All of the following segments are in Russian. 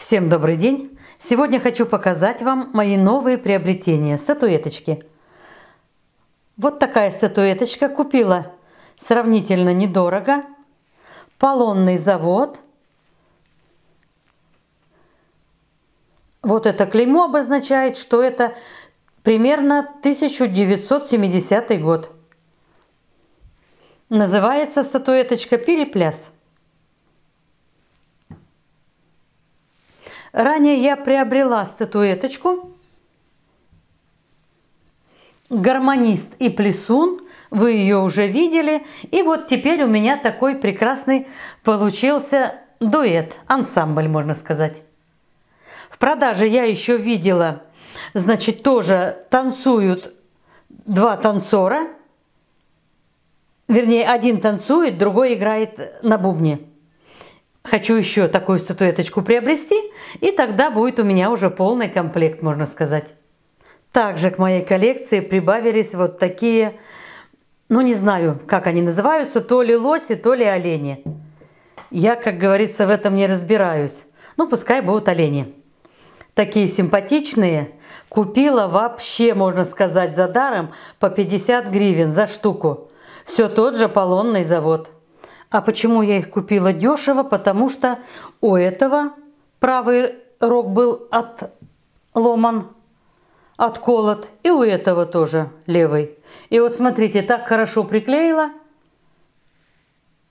Всем добрый день! Сегодня хочу показать вам мои новые приобретения – статуэточки. Вот такая статуэточка купила сравнительно недорого. Полонный завод. Вот это клеймо обозначает, что это примерно 1970 год. Называется статуэточка «Перепляс». Ранее я приобрела статуэточку «Гармонист и плесун». Вы ее уже видели. И вот теперь у меня такой прекрасный получился дуэт, ансамбль, можно сказать. В продаже я еще видела, значит, тоже танцуют два танцора. Вернее, один танцует, другой играет на бубне. Хочу еще такую статуэточку приобрести, и тогда будет у меня уже полный комплект, можно сказать. Также к моей коллекции прибавились вот такие, ну не знаю, как они называются, то ли лоси, то ли олени. Я, как говорится, в этом не разбираюсь. Ну, пускай будут олени. Такие симпатичные. Купила вообще, можно сказать, за даром по 50 гривен за штуку. Все тот же полонный завод. А почему я их купила дешево? Потому что у этого правый рог был отломан, отколот, и у этого тоже левый. И вот смотрите, так хорошо приклеила.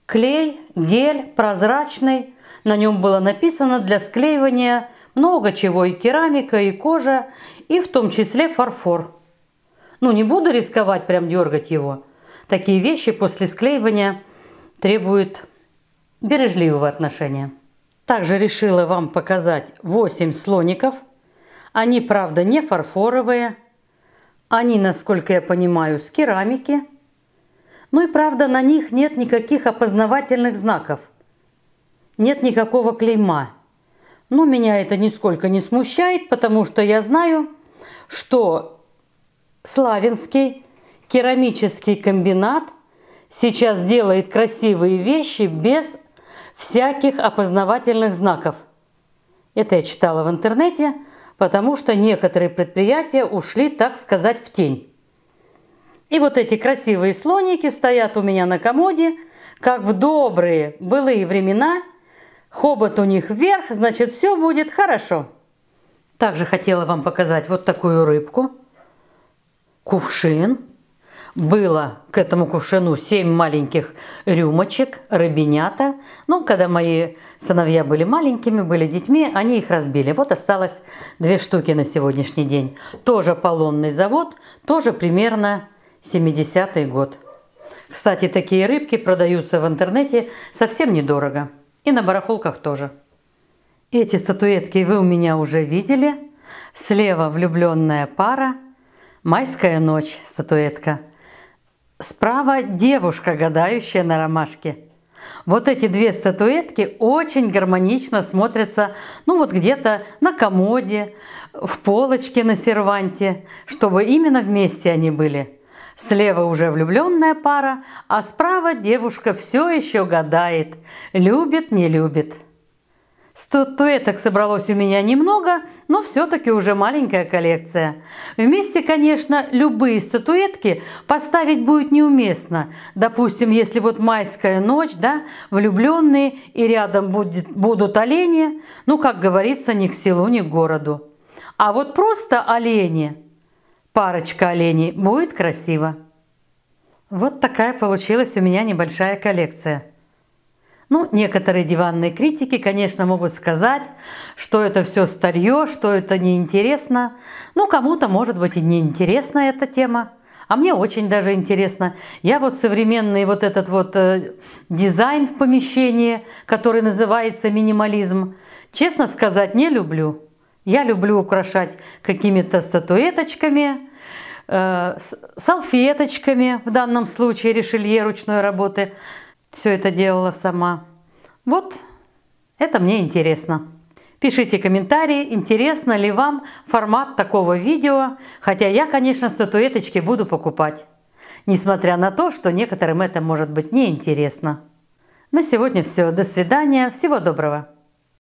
Клей, гель прозрачный, на нем было написано для склеивания много чего, и керамика, и кожа, и в том числе фарфор. Ну, не буду рисковать прям дергать его. Такие вещи после склеивания – требует бережливого отношения. Также решила вам показать 8 слоников. Они, правда, не фарфоровые. Они, насколько я понимаю, с керамики. Ну и правда, на них нет никаких опознавательных знаков. Нет никакого клейма. Но ну, меня это нисколько не смущает, потому что я знаю, что Славянский керамический комбинат – сейчас делает красивые вещи без всяких опознавательных знаков. Это я читала в интернете, потому что некоторые предприятия ушли, так сказать, в тень. И вот эти красивые слоники стоят у меня на комоде, как в добрые былые времена. Хобот у них вверх, значит, все будет хорошо. Также хотела вам показать вот такую рыбку. Кувшин было к этому кувшину семь маленьких рюмочек, рыбинята. Ну, когда мои сыновья были маленькими, были детьми, они их разбили. Вот осталось две штуки на сегодняшний день. Тоже полонный завод, тоже примерно 70-й год. Кстати, такие рыбки продаются в интернете совсем недорого. И на барахолках тоже. Эти статуэтки вы у меня уже видели. Слева влюбленная пара. Майская ночь статуэтка. Справа девушка, гадающая на ромашке. Вот эти две статуэтки очень гармонично смотрятся, ну вот где-то на комоде, в полочке на серванте, чтобы именно вместе они были. Слева уже влюбленная пара, а справа девушка все еще гадает, любит, не любит. Статуэток собралось у меня немного, но все-таки уже маленькая коллекция. Вместе, конечно, любые статуэтки поставить будет неуместно. Допустим, если вот майская ночь, да, влюбленные и рядом будет, будут олени, ну, как говорится, ни к селу, ни к городу. А вот просто олени, парочка оленей, будет красиво. Вот такая получилась у меня небольшая коллекция. Ну, некоторые диванные критики, конечно, могут сказать, что это все старье, что это неинтересно. Ну, кому-то, может быть, и неинтересна эта тема. А мне очень даже интересно. Я вот современный вот этот вот э, дизайн в помещении, который называется минимализм, честно сказать, не люблю. Я люблю украшать какими-то статуэточками, э, салфеточками, в данном случае решелье ручной работы – все это делала сама. Вот это мне интересно. Пишите комментарии, интересно ли вам формат такого видео, хотя я, конечно, статуэточки буду покупать. Несмотря на то, что некоторым это может быть неинтересно. На сегодня все. До свидания. Всего доброго.